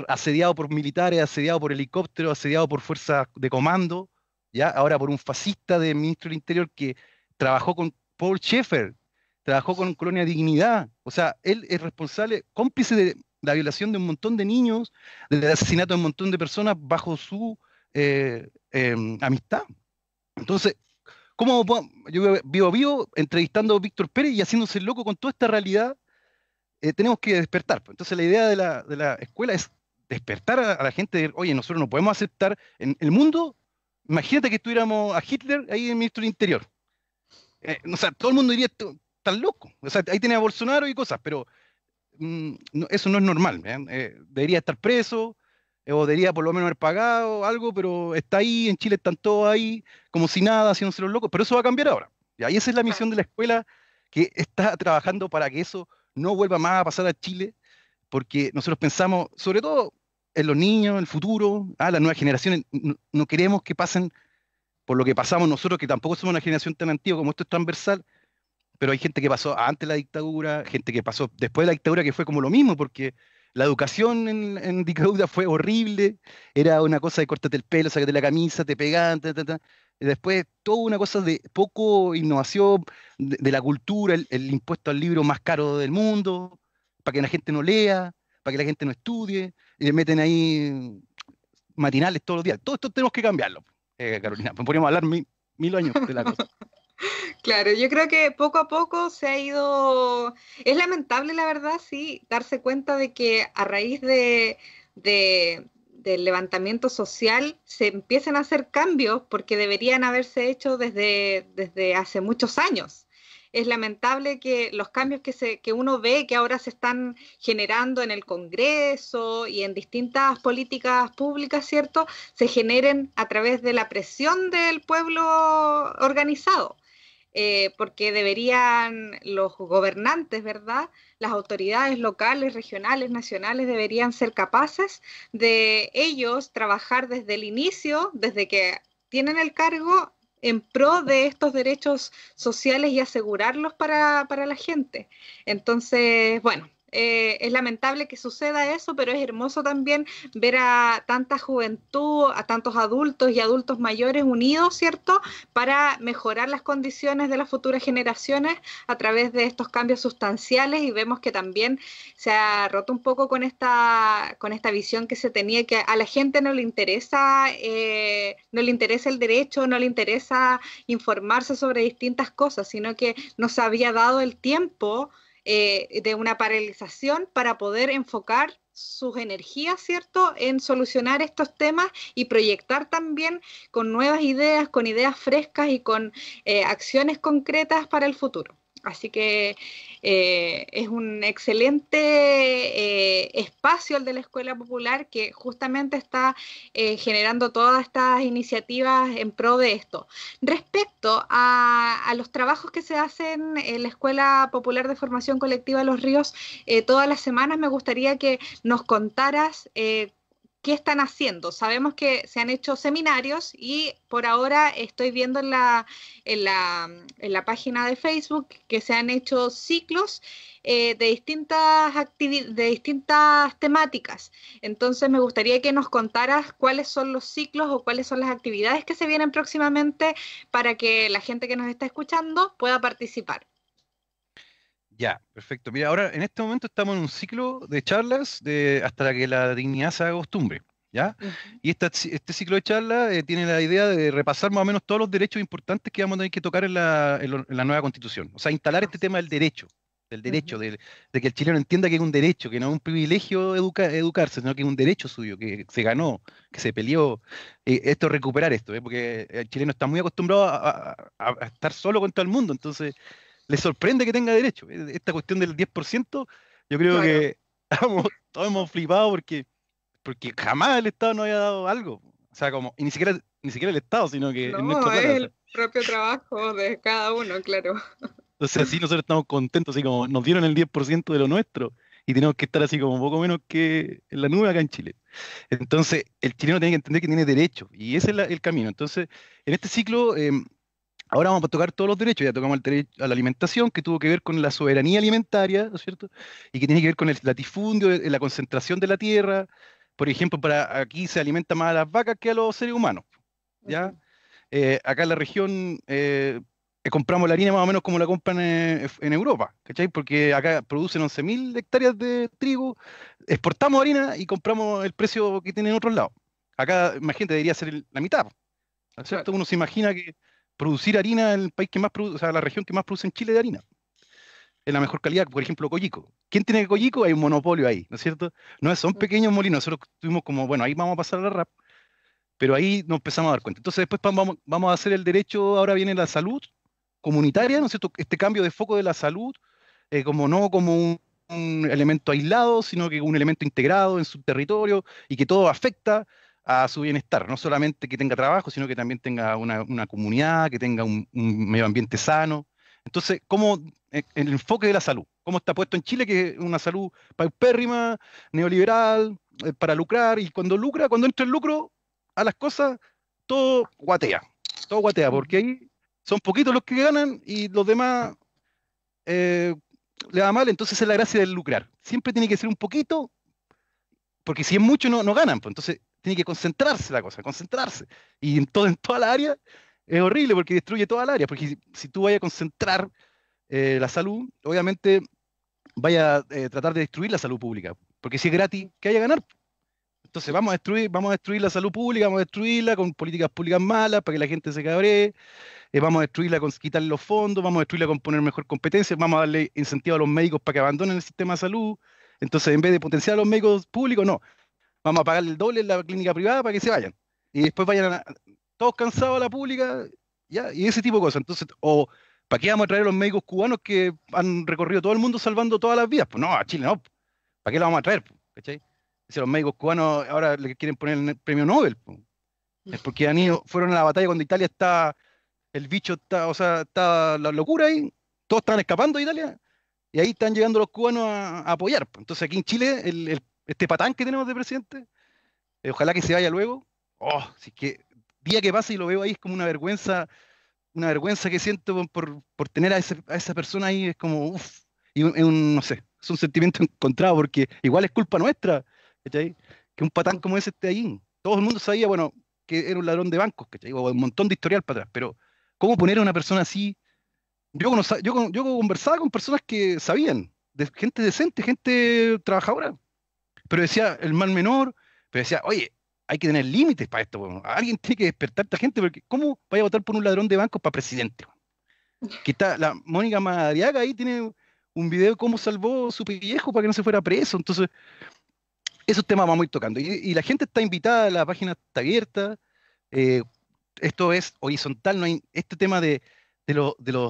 asediado por militares, asediado por helicópteros, asediado por fuerzas de comando, ¿ya? ahora por un fascista de ministro del Interior que trabajó con Paul Schaeffer, trabajó con Colonia Dignidad, o sea, él es responsable, cómplice de la violación de un montón de niños, del asesinato de un montón de personas bajo su eh, em, amistad. Entonces, ¿cómo puedo? yo vivo vivo entrevistando a Víctor Pérez y haciéndose loco con toda esta realidad eh, tenemos que despertar. Pues. Entonces la idea de la, escuela es despertar a, la gente, de, oye, nosotros no podemos aceptar en el mundo, imagínate que estuviéramos a Hitler ahí en el ministro del Interior. Eh, o sea, todo el mundo diría, tan loco. O sea, ahí tenía a Bolsonaro y cosas, pero mm, eso no es normal. ¿eh? debería estar preso, o debería por lo menos haber pagado algo, pero está ahí, en Chile están todos ahí, como si nada, haciéndose los locos, pero eso va a cambiar ahora. Y ahí esa es la misión de la escuela que está trabajando para que eso no vuelva más a pasar a Chile, porque nosotros pensamos, sobre todo en los niños, en el futuro, a ah, las nuevas generaciones, no, queremos que pasen por lo que pasamos nosotros, que tampoco somos una generación tan antigua como esto es transversal, pero hay gente que pasó antes de la dictadura, gente que pasó después de la dictadura, que fue como lo mismo, porque la educación en, dictadura fue horrible, era una cosa de córtate el pelo, sácate la camisa, te pegan, ta, después toda una cosa de poco innovación de, la cultura, el, impuesto al libro más caro del mundo, para que la gente no lea, para que la gente no estudie, y le meten ahí matinales todos los días. Todo esto tenemos que cambiarlo, eh, Carolina. Podríamos hablar mil, años de la cosa. Claro, yo creo que poco a poco se ha ido, es lamentable la verdad, sí, darse cuenta de que a raíz de del levantamiento social se empiecen a hacer cambios porque deberían haberse hecho desde, desde hace muchos años es lamentable que los cambios que, se, que uno ve que ahora se están generando en el Congreso y en distintas políticas públicas, ¿cierto?, se generen a través de la presión del pueblo organizado. Eh, porque deberían los gobernantes, ¿verdad? Las autoridades locales, regionales, nacionales deberían ser capaces de ellos trabajar desde el inicio, desde que tienen el cargo en pro de estos derechos sociales y asegurarlos para, para la gente. Entonces, bueno, eh, es lamentable que suceda eso, pero es hermoso también ver a tanta juventud, a tantos adultos y adultos mayores unidos, ¿cierto? Para mejorar las condiciones de las futuras generaciones a través de estos cambios sustanciales y vemos que también se ha roto un poco con esta, con esta visión que se tenía que a la gente no le interesa, eh, no le interesa el derecho, no le interesa informarse sobre distintas cosas, sino que nos había dado el tiempo eh, de una paralización para poder enfocar sus energías, ¿cierto?, en solucionar estos temas y proyectar también con nuevas ideas, con ideas frescas y con eh, acciones concretas para el futuro. Así que eh, es un excelente eh, espacio el de la Escuela Popular que justamente está eh, generando todas estas iniciativas en pro de esto. Respecto a, a, los trabajos que se hacen en la Escuela Popular de Formación Colectiva Los Ríos todas las semanas, me gustaría que nos contaras qué están haciendo. Sabemos que se han hecho seminarios y por ahora estoy viendo en la, en la, página de Facebook que se han hecho ciclos eh, de, distintas de distintas temáticas. Entonces me gustaría que nos contaras cuáles son los ciclos o cuáles son las actividades que se vienen próximamente para que la gente que nos está escuchando pueda participar. Ya, perfecto. Mira, ahora en este momento estamos en un ciclo de charlas de, hasta que la dignidad se acostumbre, ¿Ya? Y este ciclo de charlas eh, tiene la idea de repasar más o menos todos los derechos importantes que vamos a tener que tocar en la, nueva constitución. O sea, instalar este tema del derecho, del derecho, de, que el chileno entienda que es un derecho, que no es un privilegio educarse, sino que es un derecho suyo, que se ganó, que se peleó. Eh, esto, recuperar esto, ¿eh? porque el chileno está muy acostumbrado a, estar solo con todo el mundo. Entonces, le sorprende que tenga derecho. Eh, esta cuestión del 10%, yo creo que estamos, todos hemos flipado porque, porque jamás el Estado no haya dado algo. O sea, como, ni siquiera, ni siquiera el Estado, sino que... No, es el propio trabajo de cada uno, claro. Entonces, así nosotros estamos contentos, así como nos dieron el 10% de lo nuestro y tenemos que estar así como poco menos que en la nube acá en Chile. Entonces, el chileno tiene que entender que tiene derecho y ese es el camino. Entonces, en este ciclo, em, Ahora vamos a tocar todos los derechos, ya tocamos el derecho a la alimentación, que tuvo que ver con la soberanía alimentaria, ¿no es cierto? Y que tiene que ver con el latifundio, eh, la concentración de la tierra. Por ejemplo, para aquí se alimenta más a las vacas que a los seres humanos, ¿ya? Eh, acá en la región eh, compramos la harina más o menos como la compran en, en Europa, ¿cachai? Porque acá producen 11.000 hectáreas de trigo, exportamos harina y compramos el precio que tienen en otros lados. Acá, imagínate, debería ser la mitad, ¿no es cierto? Uno se imagina que producir harina en el país que más produce, o sea, la región que más produce en Chile de harina. En la mejor calidad, por ejemplo, Coyico. ¿Quién tiene Coyico? Hay un monopolio ahí, ¿no es cierto? No son mm. pequeños molinos, nosotros tuvimos como, bueno, ahí vamos a pasar a la rap, pero ahí nos empezamos a dar cuenta. Entonces después vamos, vamos a hacer el derecho, ahora viene la salud comunitaria, ¿no es cierto? Este cambio de foco de la salud, eh, como no como un elemento aislado, sino que un elemento integrado en su territorio y que todo afecta, a su bienestar, no solamente que tenga trabajo, sino que también tenga una, comunidad, que tenga un, medio ambiente sano. Entonces, ¿cómo eh, el enfoque de la salud? ¿Cómo está puesto en Chile que es una salud paupérrima, neoliberal, eh, para lucrar? Y cuando lucra, cuando entra el lucro a las cosas, todo guatea, todo guatea, mm. porque ahí son poquitos los que ganan y los demás eh, le da mal, entonces es la gracia del lucrar. Siempre tiene que ser un poquito, porque si es mucho no, no ganan. Pues. Entonces, tiene que concentrarse la cosa, concentrarse. Y en, todo, en toda la área es horrible porque destruye toda la área, porque si, tú vayas a concentrar eh, la salud, obviamente vaya a eh, tratar de destruir la salud pública, porque si es gratis, ¿qué hay a ganar? Entonces vamos a destruir, vamos a destruir la salud pública, vamos a destruirla con políticas públicas malas para que la gente se cabree, eh, vamos a destruirla con quitarle los fondos, vamos a destruirla con poner mejor competencia, vamos a darle incentivo a los médicos para que abandonen el sistema de salud. Entonces, en vez de potenciar a los médicos públicos, no, vamos a pagar el doble en la clínica privada para que se vayan. Y después vayan todos cansados a la pública, ¿ya? y ese tipo de cosas. Entonces, o ¿para qué vamos a traer a los médicos cubanos que han recorrido todo el mundo salvando todas las vidas? Pues no, a Chile no. ¿Para qué la vamos a traer? Pues? ¿Cachai? Si los médicos cubanos ahora le quieren poner el premio Nobel, pues. es porque han ido, fueron a la batalla cuando Italia está, el bicho está, o sea, está la locura ahí, todos están escapando de Italia, y ahí están llegando los cubanos a, apoyar. Pues. Entonces aquí en Chile el este patán que tenemos de presidente, eh, ojalá que se vaya luego. Oh, si que día que pasa y lo veo ahí es como una vergüenza, una vergüenza que siento por, tener a, a, esa persona ahí, es como, uff, no sé, es un sentimiento encontrado porque igual es culpa nuestra, Que un patán como ese esté ahí. Todo el mundo sabía, bueno, que era un ladrón de bancos, ¿cachai? un montón de historial para atrás, pero ¿cómo poner a una persona así? Yo, yo, yo conversaba con personas que sabían, de gente decente, gente trabajadora, pero decía el mal menor, pero decía, oye, hay que tener límites para esto, alguien tiene que despertar a esta gente, porque ¿cómo vaya a votar por un ladrón de bancos para presidente? Que la Mónica Madariaga ahí tiene un video de cómo salvó su pellejo para que no se fuera preso, entonces esos temas vamos a ir tocando. Y, la gente está invitada, la página está abierta, eh, esto es horizontal, no hay este tema de, de,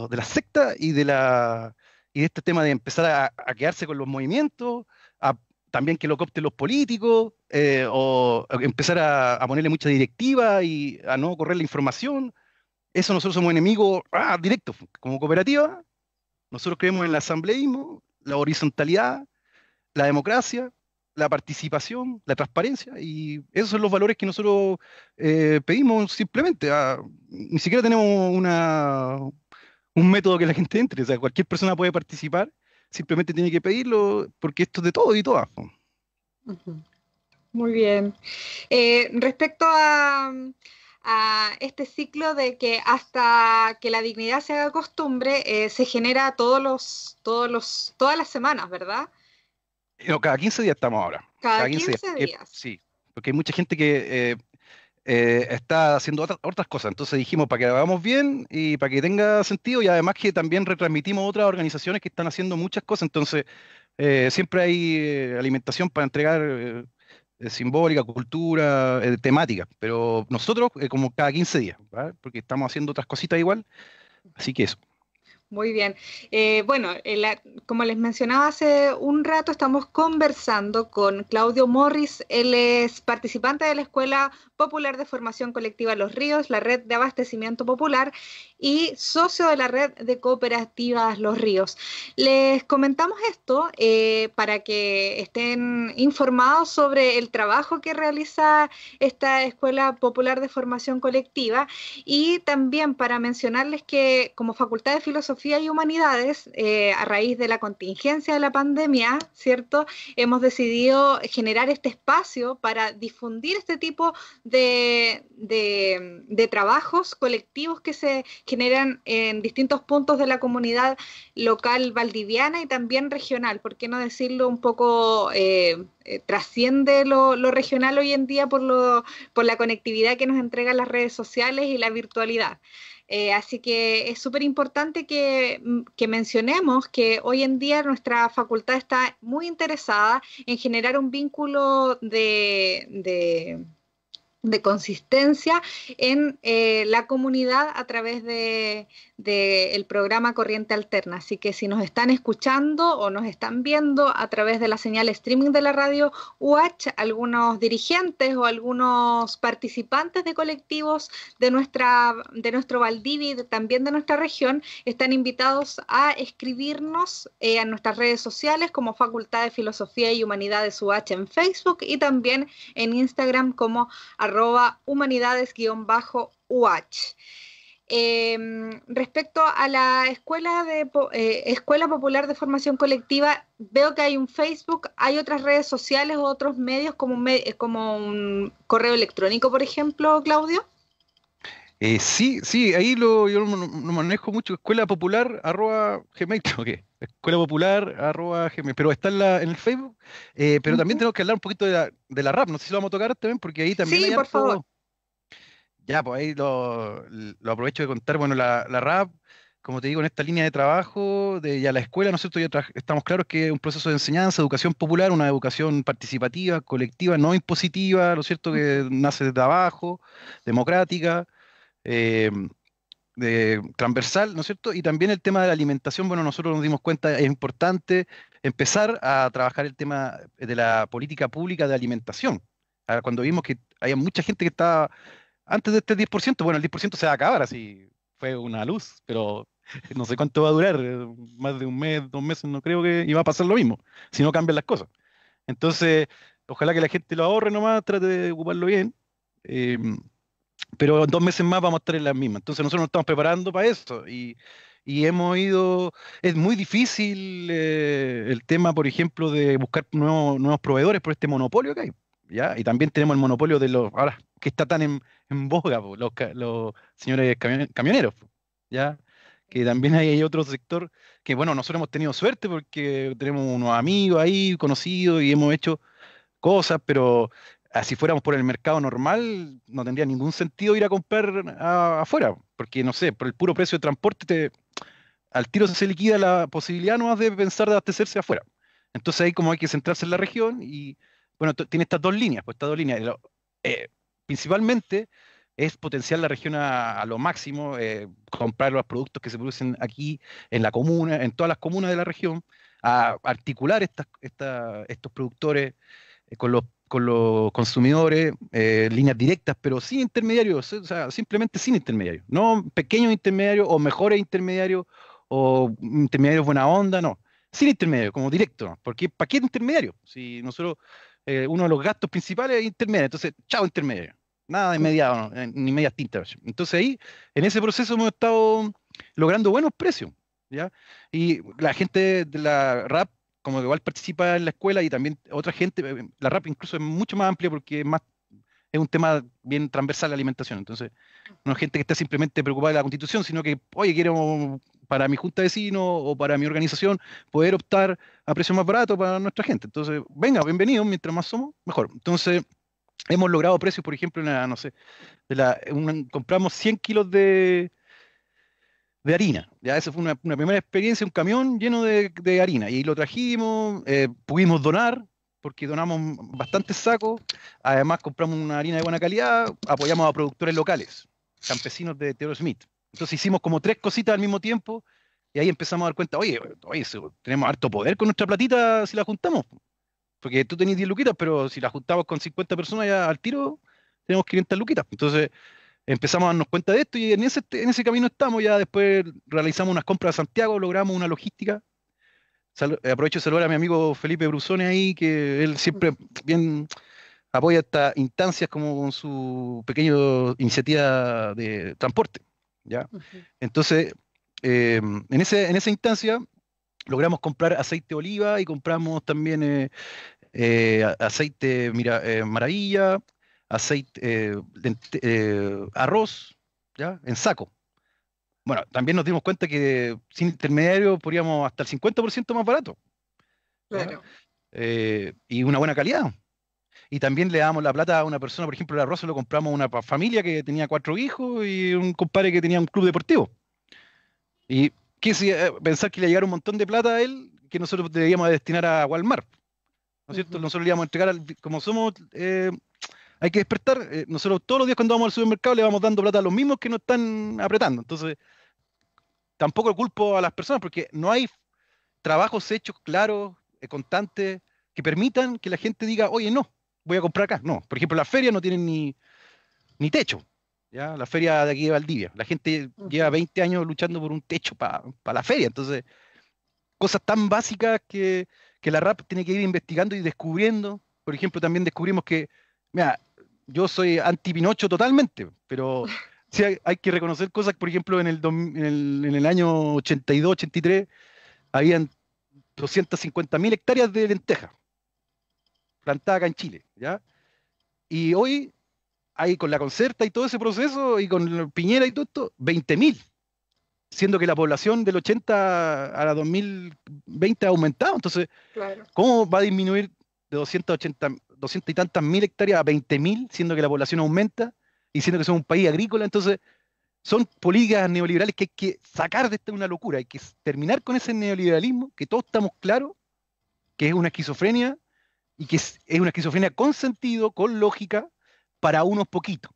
la secta y de la y este tema de empezar a, a quedarse con los movimientos, a, también que lo copten los políticos, eh, o empezar a, ponerle mucha directiva y a no correr la información. Eso nosotros somos enemigos ah, directos. Como cooperativa, nosotros creemos en el asambleísmo, la horizontalidad, la democracia, la participación, la transparencia, y esos son los valores que nosotros eh, pedimos simplemente. Ah, ni siquiera tenemos una, un método que la gente entre, o sea, cualquier persona puede participar simplemente tiene que pedirlo porque esto es de todo y todas. Muy bien. Eh, respecto a, este ciclo de que hasta que la dignidad se haga costumbre, eh, se genera todos los, todos los, todas las semanas, ¿verdad? Eh, no, cada 15 días estamos ahora. Cada, 15, días. sí, porque hay mucha gente que eh, está haciendo otras cosas. Entonces dijimos, para que hagamos bien y para que tenga sentido, y además que también retransmitimos otras organizaciones que están haciendo muchas cosas. Entonces, eh, siempre hay eh, alimentación para entregar simbólica, cultura, temática. Pero nosotros, como cada 15 días, porque estamos haciendo otras cositas igual. Así que eso. Muy bien. Eh, bueno, eh, como les mencionaba hace un rato, estamos conversando con Claudio Morris. Él es participante de la Escuela Popular de Formación Colectiva Los Ríos, la Red de Abastecimiento Popular, y socio de la Red de Cooperativas Los Ríos. Les comentamos esto eh, para que estén informados sobre el trabajo que realiza esta Escuela Popular de Formación Colectiva y también para mencionarles que como Facultad de Filosofía, y Humanidades, eh, a raíz de la contingencia de la pandemia, ¿cierto? Hemos decidido generar este espacio para difundir este tipo de, trabajos colectivos que se generan en distintos puntos de la comunidad local valdiviana y también regional, ¿por qué no decirlo un poco... Eh, eh, trasciende lo, regional hoy en día por la conectividad que nos entregan las redes sociales y la virtualidad. Eh, así que es súper importante mm, que, mencionemos que hoy en día nuestra facultad está muy interesada en generar un vínculo de de consistencia en eh, la comunidad a través del de, el programa Corriente Alterna. Así que si nos están escuchando o nos están viendo a través de la señal streaming de la radio UH, algunos dirigentes o algunos participantes de colectivos de, nuestra, de nuestro Valdivia también de nuestra región están invitados a escribirnos en eh, a nuestras redes sociales como Facultad de Filosofía y Humanidades UH en Facebook y también en Instagram como arroba humanidades bajo Eh, em, respecto a la escuela, de, eh, escuela Popular de Formación Colectiva, veo que hay un Facebook, hay otras redes sociales, otros medios como, como un correo electrónico, por ejemplo, Claudio. Eh, sí, sí, ahí lo, yo lo, manejo mucho, escuela popular arroba gmail, qué. escuela popular arroba gmail, pero está en, el Facebook, eh, pero también tengo que hablar un poquito de la, de la, rap, no sé si lo vamos a tocar también, porque ahí también... Sí, hay por favor. Ya, pues ahí lo, aprovecho de contar, bueno, la, rap, como te digo, en esta línea de trabajo, de ya la escuela, ¿no es cierto? Ya estamos claros que es un proceso de enseñanza, educación popular, una educación participativa, colectiva, no impositiva, ¿no es cierto? Que nace de abajo, democrática. Eh, transversal, ¿no es cierto? Y también el tema de la alimentación, bueno, nosotros nos dimos cuenta, es importante empezar a trabajar el tema de la política pública de alimentación. Ah, cuando vimos que había mucha gente que estaba antes de este 10%, bueno, el 10% se va a acabar, así fue una luz, pero no sé cuánto va a durar, eh, más de un mes, dos meses, no creo que iba a pasar lo mismo, si no cambian las cosas. Entonces, ojalá que la gente lo ahorre nomás, trate de ocuparlo bien. Eh, pero en dos meses más vamos a estar en las mismas. Entonces nosotros nos estamos preparando para eso y, y hemos ido, es muy difícil eh, el tema, por ejemplo, de buscar nuevos, nuevos proveedores por este monopolio que hay. ¿ya? Y también tenemos el monopolio de los, ahora que está tan en, en boga, los, los, señores camioneros, ¿ya? que también hay, hay, otro sector que, bueno, nosotros hemos tenido suerte porque tenemos unos amigos ahí, conocidos, y hemos hecho cosas, pero Ah, si fuéramos por el mercado normal, no tendría ningún sentido ir a comprar afuera, porque no sé, por el puro precio de transporte, al tiro se liquida la posibilidad no de pensar de abastecerse afuera. Entonces ahí como hay que centrarse en la región y, bueno, tiene estas dos líneas, pues estas dos líneas. Eh, principalmente es potenciar la región a, lo máximo, eh, comprar los productos que se producen aquí en la comuna, en todas las comunas de la región, a articular estas, estos productores eh, con los con los consumidores, eh, líneas directas, pero sin intermediarios, o sea, simplemente sin intermediarios, no pequeños intermediarios o mejores intermediarios o intermediarios buena onda, no, sin intermediarios, como directo, porque ¿para qué intermediario? Si nosotros, eh, uno de los gastos principales es intermediario, entonces, chao intermediario, nada de mediado, eh, ni medias tintas. Entonces ahí, en ese proceso hemos estado logrando buenos precios, ¿ya? Y la gente de la RAP como que igual participa en la escuela y también otra gente, eh, la rap incluso es mucho más amplia porque es más es un tema bien transversal la alimentación. Entonces, no es gente que está simplemente preocupada de la constitución, sino que, oye, quiero para mi junta de vecinos o para mi organización poder optar a precios más baratos para nuestra gente. Entonces, venga, bienvenido, mientras más somos, mejor. Entonces, hemos logrado precios, por ejemplo, en la no sé, la, compramos 100 kilos de, de harina. Ya esa fue una, primera experiencia, un camión lleno de, harina. Y lo trajimos, eh, pudimos donar, porque donamos bastantes sacos. Además, compramos una harina de buena calidad, apoyamos a productores locales, campesinos de Teodoro Smith. Entonces hicimos como tres cositas al mismo tiempo y ahí empezamos a dar cuenta, oye, oye tenemos harto poder con nuestra platita si la juntamos. Porque tú tenés 10 luquitas, pero si la juntamos con 50 personas ya al tiro, tenemos 500 luquitas. Entonces, empezamos a darnos cuenta de esto y en ese, camino estamos. Ya después realizamos unas compras a Santiago, logramos una logística. Eh, aprovecho de saludar a mi amigo Felipe Brusone ahí, que él siempre bien apoya estas instancias como con su pequeña iniciativa de transporte. ¿ya? Entonces, em, en, ese, en esa instancia logramos comprar aceite oliva y compramos también eh, eh, aceite mira, maravilla, aceite, eh, eh, arroz, ¿ya? En saco. Bueno, también nos dimos cuenta que sin intermediario podríamos hasta el 50% más barato. Claro. Eh, y una buena calidad. Y también le damos la plata a una persona, por ejemplo, el arroz lo compramos a una familia que tenía cuatro hijos y un compadre que tenía un club deportivo. Y quisiera pensar que le llegara un montón de plata a él que nosotros a destinar a Walmart. ¿No es cierto? Nosotros le íbamos a entregar, como somos hay que despertar. Eh, nosotros todos los días cuando vamos al supermercado le vamos dando plata a los mismos que nos están apretando. Entonces, tampoco culpo a las personas porque no hay trabajos hechos claros, eh, constantes, que permitan que la gente diga, oye, no, voy a comprar acá. No, por ejemplo, las ferias no tienen ni, techo. ¿ya? La feria de aquí de Valdivia. La gente lleva 20 años luchando por un techo para la feria. Entonces, cosas tan básicas que, que la RAP tiene que ir investigando y descubriendo. Por ejemplo, también descubrimos que, mira, yo soy anti-Pinocho totalmente, pero sí hay, que reconocer cosas, por ejemplo, en el, en el, año 82, 83, habían 250.000 hectáreas de lenteja plantada acá en Chile, ¿ya? Y hoy hay con la concerta y todo ese proceso y con Piñera y todo esto, 20.000, siendo que la población del 80 a la 2020 ha aumentado. Entonces, ¿cómo va a disminuir de 280.000? 200 y tantas mil hectáreas a veinte mil, siendo que la población aumenta y siendo que somos un país agrícola. Entonces, son políticas neoliberales que hay que sacar de esta una locura, hay que terminar con ese neoliberalismo, que todos estamos claros que es una esquizofrenia y que es, es una esquizofrenia con sentido, con lógica, para unos poquitos.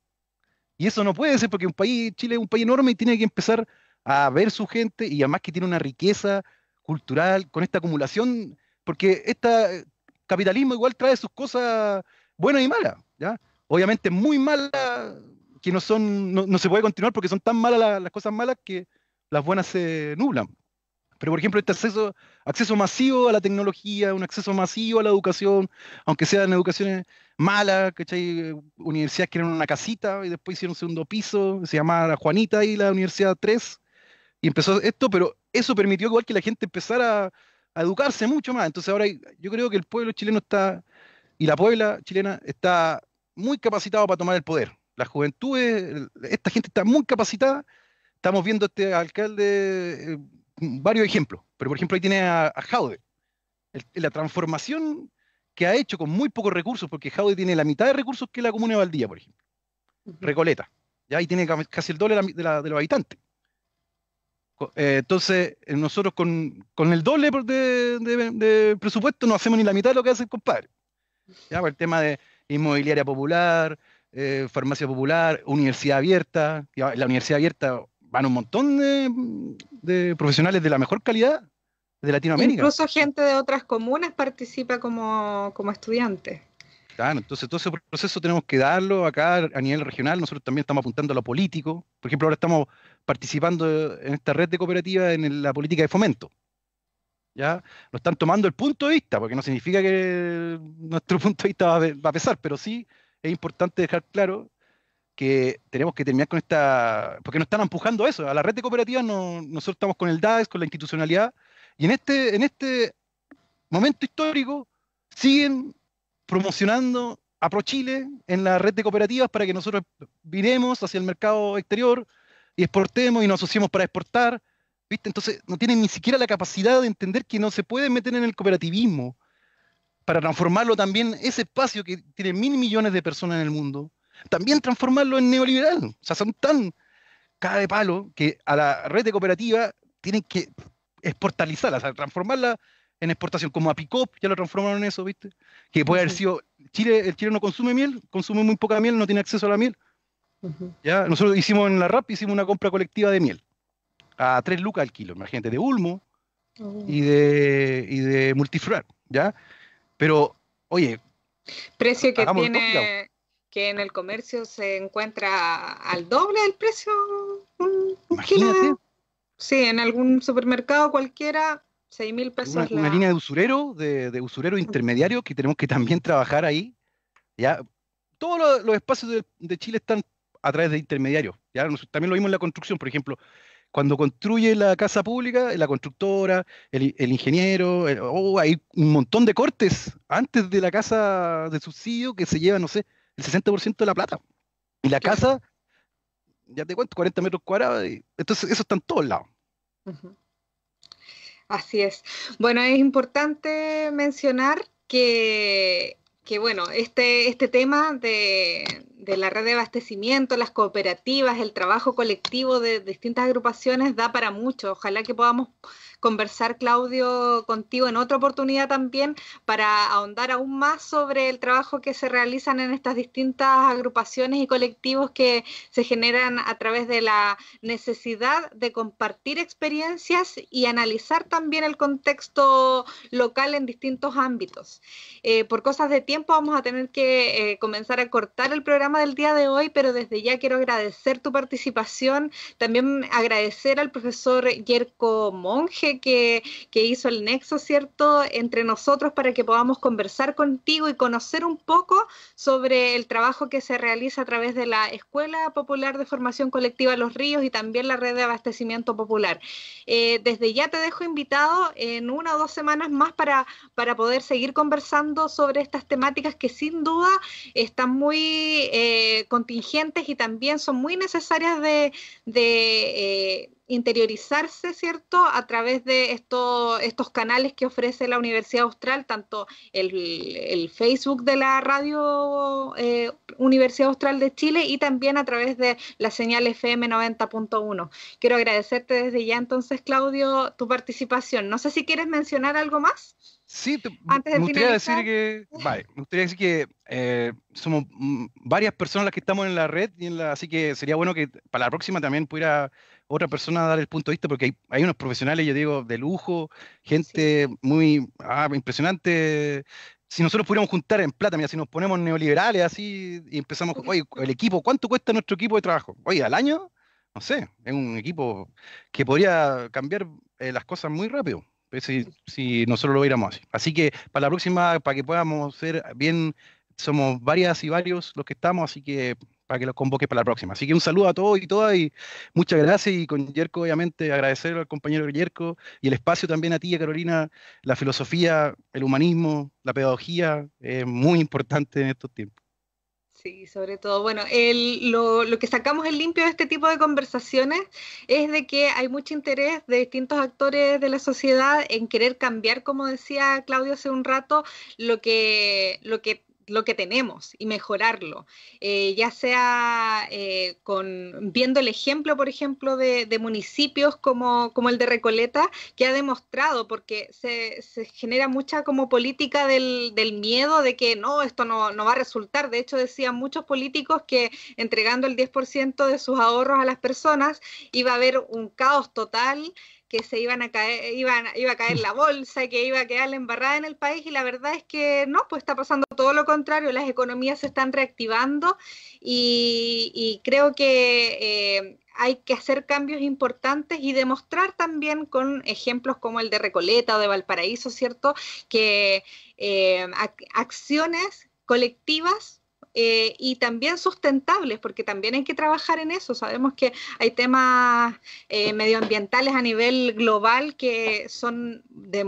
Y eso no puede ser porque un país, Chile es un país enorme y tiene que empezar a ver su gente y además que tiene una riqueza cultural con esta acumulación, porque esta capitalismo igual trae sus cosas buenas y malas, ¿ya? Obviamente muy malas, que no son, no, se puede continuar porque son tan malas las, cosas malas que las buenas se nublan. Pero, por ejemplo, este acceso, acceso masivo a la tecnología, un acceso masivo a la educación, aunque sean educaciones malas, ¿cachai? Universidades que eran una casita y después hicieron un segundo piso, se llamaba Juanita y la Universidad 3, y empezó esto, pero eso permitió igual que la gente empezara a educarse mucho más. Entonces ahora yo creo que el pueblo chileno está, y la Puebla chilena está muy capacitado para tomar el poder. La juventud, esta gente está muy capacitada. Estamos viendo este alcalde, eh, varios ejemplos, pero por ejemplo ahí tiene a, Jaude. la transformación que ha hecho con muy pocos recursos, porque Jaude tiene la mitad de recursos que la comuna de Valdía, por ejemplo. Recoleta. Ya ahí tiene casi el doble de los habitantes. Eh, entonces, eh, nosotros con, el doble de, presupuesto no hacemos ni la mitad de lo que hace el compadre. ¿ya? el tema de inmobiliaria popular, eh, farmacia popular, universidad abierta. En la universidad abierta van un montón de, profesionales de la mejor calidad de Latinoamérica. Incluso gente de otras comunas participa como, como estudiante. Claro, entonces todo ese proceso tenemos que darlo acá a nivel regional. Nosotros también estamos apuntando a lo político. Por ejemplo, ahora estamos participando en esta red de cooperativas en la política de fomento. ¿Ya? lo están tomando el punto de vista, porque no significa que nuestro punto de vista va a pesar, pero sí es importante dejar claro que tenemos que terminar con esta, porque nos están empujando a eso, a la red de cooperativas nosotros estamos con el DAES, con la institucionalidad, y en este, en este momento histórico siguen promocionando a ProChile en la red de cooperativas para que nosotros viremos hacia el mercado exterior, y exportemos y nos asociamos para exportar. ¿viste? Entonces no tienen ni siquiera la capacidad de entender que no se puede meter en el cooperativismo para transformarlo también, ese espacio que tiene mil millones de personas en el mundo, también transformarlo en neoliberal. O sea, son tan cada de palo que a la red de cooperativa tienen que exportalizarla, transformarla en exportación, como a Picop ya lo transformaron en eso, ¿viste? Que puede haber sido, Chile, el chile no consume miel, consume muy poca miel, no tiene acceso a la miel, ¿Ya? Nosotros hicimos en la RAP, hicimos una compra colectiva de miel a 3 lucas al kilo, imagínate, de Ulmo oh. y de, y de ¿ya? Pero, oye... Precio que tiene, que en el comercio se encuentra al doble del precio un imagínate. Sí, en algún supermercado cualquiera, seis mil pesos. Una, línea de usurero, de, usurero intermediario que tenemos que también trabajar ahí, ¿ya? todos los, espacios de, Chile están a través de intermediarios. También lo vimos en la construcción, por ejemplo, cuando construye la casa pública, la constructora, el, ingeniero, oh, hay un montón de cortes antes de la casa de subsidio que se lleva, no sé, el 60% de la plata. Y la casa, ya te cuento, 40 metros cuadrados. entonces, eso está en todos lados. Así es. Bueno, es importante mencionar que, que bueno, este, este tema de, de la red de abastecimiento, las cooperativas, el trabajo colectivo de distintas agrupaciones da para mucho. Ojalá que podamos conversar, Claudio, contigo en otra oportunidad también para ahondar aún más sobre el trabajo que se realizan en estas distintas agrupaciones y colectivos que se generan a través de la necesidad de compartir experiencias y analizar también el contexto local en distintos ámbitos. Eh, por cosas de tiempo vamos a tener que eh, comenzar a cortar el programa del día de hoy, pero desde ya quiero agradecer tu participación, también agradecer al profesor Yerko Monge que, que hizo el nexo, ¿cierto?, entre nosotros para que podamos conversar contigo y conocer un poco sobre el trabajo que se realiza a través de la Escuela Popular de Formación Colectiva Los Ríos y también la Red de Abastecimiento Popular. Eh, desde ya te dejo invitado en una o dos semanas más para, para poder seguir conversando sobre estas temáticas que sin duda están muy eh, contingentes y también son muy necesarias de, eh, interiorizarse, ¿cierto?, a través de estos canales que ofrece la Universidad Austral, tanto el, Facebook de la Radio eh, Universidad Austral de Chile y también a través de la señal FM 90.1. Quiero agradecerte desde ya entonces, Claudio, tu participación. No sé si quieres mencionar algo más. Sí, Antes me gustaría decir que, me eh, gustaría decir que somos varias personas las que estamos en la red, y en así que sería bueno que para la próxima también pudiera otra persona dar el punto de vista, porque hay, unos profesionales, yo digo, de lujo, gente muy ah, impresionante. Si nosotros pudiéramos juntar en plata, mira, si nos ponemos neoliberales así y empezamos, oye, el equipo, ¿cuánto cuesta nuestro equipo de trabajo? Oye, al año, no sé, es un equipo que podría cambiar eh, las cosas muy rápido. Pues, si, si nosotros lo viéramos así. Así que para la próxima, para que podamos ser bien, somos varias y varios los que estamos, así que para que los convoque para la próxima. Así que un saludo a todos y todas y muchas gracias. Y con Yerko, obviamente, agradecer al compañero Yerko y el espacio también a ti, a Carolina. La filosofía, el humanismo, la pedagogía es muy importante en estos tiempos. Sí, sobre todo. Bueno, lo, lo, que sacamos en limpio de este tipo de conversaciones es de que hay mucho interés de distintos actores de la sociedad en querer cambiar, como decía Claudio hace un rato, lo que, lo que lo que tenemos y mejorarlo, eh, ya sea eh, con, viendo el ejemplo, por ejemplo, de, municipios como, como, el de Recoleta, que ha demostrado, porque se, se genera mucha como política del, del, miedo de que no, esto no, no, va a resultar. De hecho, decían muchos políticos que entregando el 10% de sus ahorros a las personas iba a haber un caos total que se iban a caer, iban, iba a caer la bolsa, que iba a quedar la embarrada en el país y la verdad es que no, pues está pasando todo lo contrario, las economías se están reactivando y, creo que eh, hay que hacer cambios importantes y demostrar también con ejemplos como el de Recoleta o de Valparaíso, ¿cierto? Que eh, acciones colectivas eh, y también sustentables, porque también hay que trabajar en eso. Sabemos que hay temas eh, medioambientales a nivel global que son de,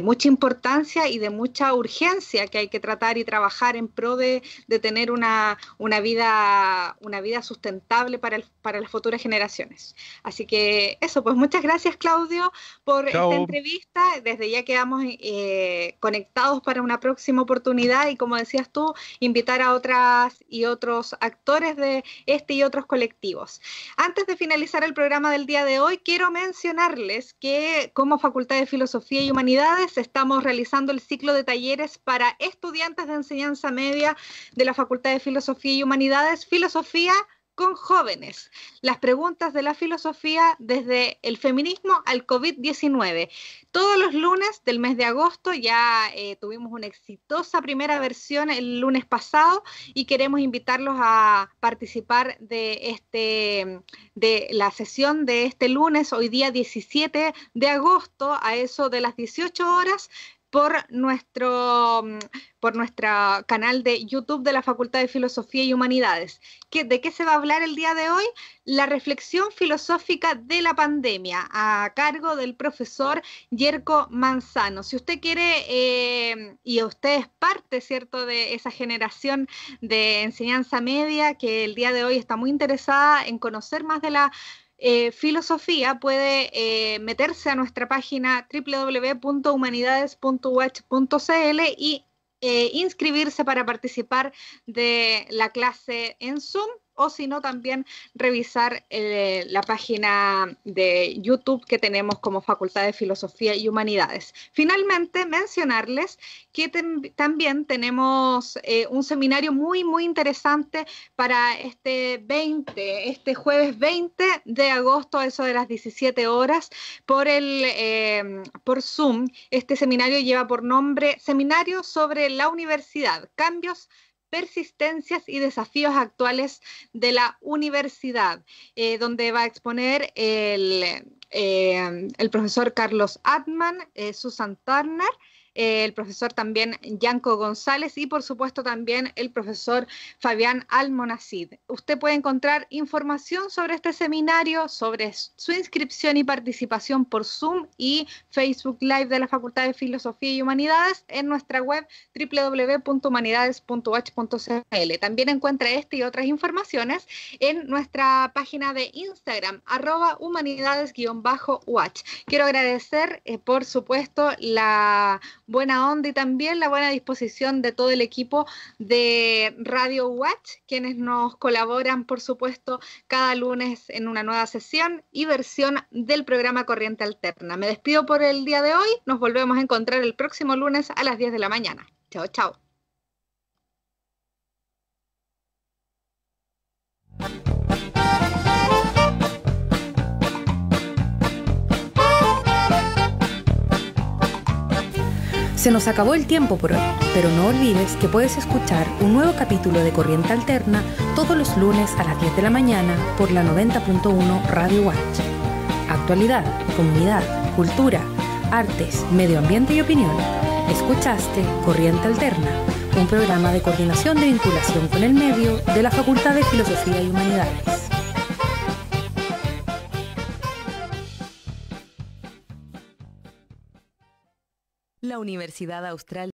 mucha importancia y de mucha urgencia que hay que tratar y trabajar en pro de, tener una, vida, una vida sustentable para, para las futuras generaciones. Así que eso, pues muchas gracias Claudio por esta entrevista. Desde ya quedamos eh, conectados para una próxima oportunidad y como decías tú, invitar a otras y otros actores de este y otros colectivos. Antes de finalizar el programa del día de hoy, quiero mencionarles que como Facultad de Filosofía y Humanidades estamos realizando el ciclo de talleres para estudiantes de enseñanza media de la Facultad de Filosofía y Humanidades, Filosofía con jóvenes, las preguntas de la filosofía desde el feminismo al COVID-19. Todos los lunes del mes de agosto ya eh, tuvimos una exitosa primera versión el lunes pasado y queremos invitarlos a participar de, este, de la sesión de este lunes, hoy día 17 de agosto, a eso de las 18 horas por nuestro mm, por canal de YouTube de la Facultad de Filosofía y Humanidades. ¿Qué, ¿De qué se va a hablar el día de hoy? La reflexión filosófica de la pandemia a cargo del profesor Yerko Manzano. Si usted quiere eh, y usted es parte, ¿cierto?, de esa generación de enseñanza media que el día de hoy está muy interesada en conocer más de la eh, filosofía puede eh, meterse a nuestra página www.humanidades.watch.cl y eh, inscribirse para participar de la clase en Zoom o si no también revisar eh, la página de YouTube que tenemos como Facultad de Filosofía y Humanidades. Finalmente, mencionarles que también tenemos eh, un seminario muy, muy interesante para este 20, este jueves 20 de agosto, a eso de las 17 horas, por, em, por Zoom. Este seminario lleva por nombre Seminario sobre la Universidad, Cambios persistencias y desafíos actuales de la universidad, eh, donde va a exponer el, eh, el profesor Carlos Atman, eh, Susan Turner, el profesor también Yanco González y por supuesto también el profesor Fabián Almonacid. Usted puede encontrar información sobre este seminario, sobre su inscripción y participación por Zoom y Facebook Live de la Facultad de Filosofía y Humanidades en nuestra web www.humanidades.h.cl. También encuentra este y otras informaciones en nuestra página de Instagram, arroba humanidades watch. Quiero agradecer, eh, por supuesto, la buena onda y también la buena disposición de todo el equipo de Radio Watch, quienes nos colaboran, por supuesto, cada lunes en una nueva sesión y versión del programa Corriente Alterna. Me despido por el día de hoy, nos volvemos a encontrar el próximo lunes a las 10 de la mañana. Chao, chao. Se nos acabó el tiempo por hoy, pero no olvides que puedes escuchar un nuevo capítulo de Corriente Alterna todos los lunes a las 10 de la mañana por la 90.1 Radio Watch. Actualidad, comunidad, cultura, artes, medio ambiente y opinión. Escuchaste Corriente Alterna, un programa de coordinación de vinculación con el medio de la Facultad de Filosofía y Humanidades. la Universidad Austral